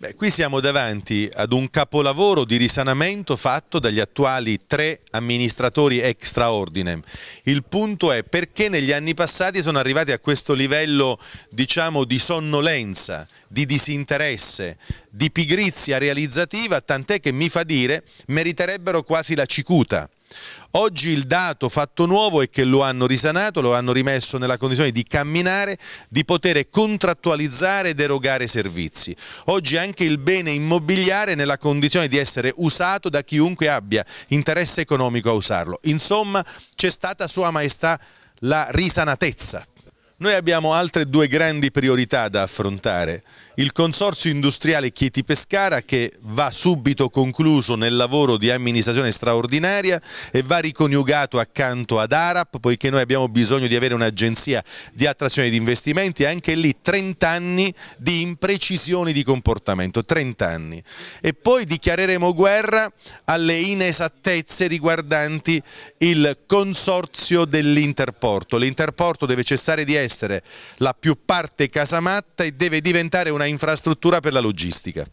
Beh, qui siamo davanti ad un capolavoro di risanamento fatto dagli attuali tre amministratori extraordine. Il punto è perché negli anni passati sono arrivati a questo livello diciamo, di sonnolenza, di disinteresse, di pigrizia realizzativa, tant'è che mi fa dire meriterebbero quasi la cicuta. Oggi il dato fatto nuovo è che lo hanno risanato, lo hanno rimesso nella condizione di camminare, di poter contrattualizzare ed erogare servizi. Oggi anche il bene immobiliare è nella condizione di essere usato da chiunque abbia interesse economico a usarlo. Insomma, c'è stata Sua Maestà la risanatezza. Noi abbiamo altre due grandi priorità da affrontare. Il consorzio industriale Chieti Pescara che va subito concluso nel lavoro di amministrazione straordinaria e va riconiugato accanto ad ARAP poiché noi abbiamo bisogno di avere un'agenzia di attrazione di investimenti e anche lì 30 anni di imprecisioni di comportamento, 30 anni. E poi dichiareremo guerra alle inesattezze riguardanti il consorzio dell'interporto. L'interporto deve cessare di essere essere la più parte casamatta e deve diventare una infrastruttura per la logistica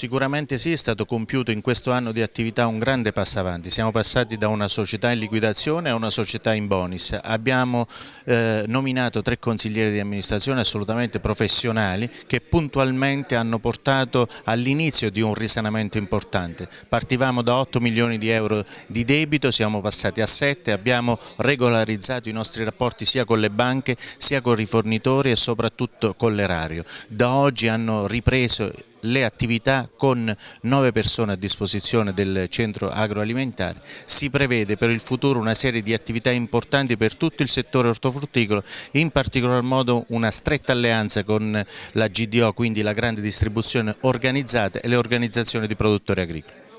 sicuramente sì, è stato compiuto in questo anno di attività un grande passo avanti, siamo passati da una società in liquidazione a una società in bonus, abbiamo eh, nominato tre consiglieri di amministrazione assolutamente professionali che puntualmente hanno portato all'inizio di un risanamento importante, partivamo da 8 milioni di euro di debito, siamo passati a 7, abbiamo regolarizzato i nostri rapporti sia con le banche sia con i fornitori e soprattutto con l'erario, da oggi hanno ripreso le attività con nove persone a disposizione del centro agroalimentare. Si prevede per il futuro una serie di attività importanti per tutto il settore ortofrutticolo, in particolar modo una stretta alleanza con la GDO, quindi la grande distribuzione organizzata e le organizzazioni di produttori agricoli.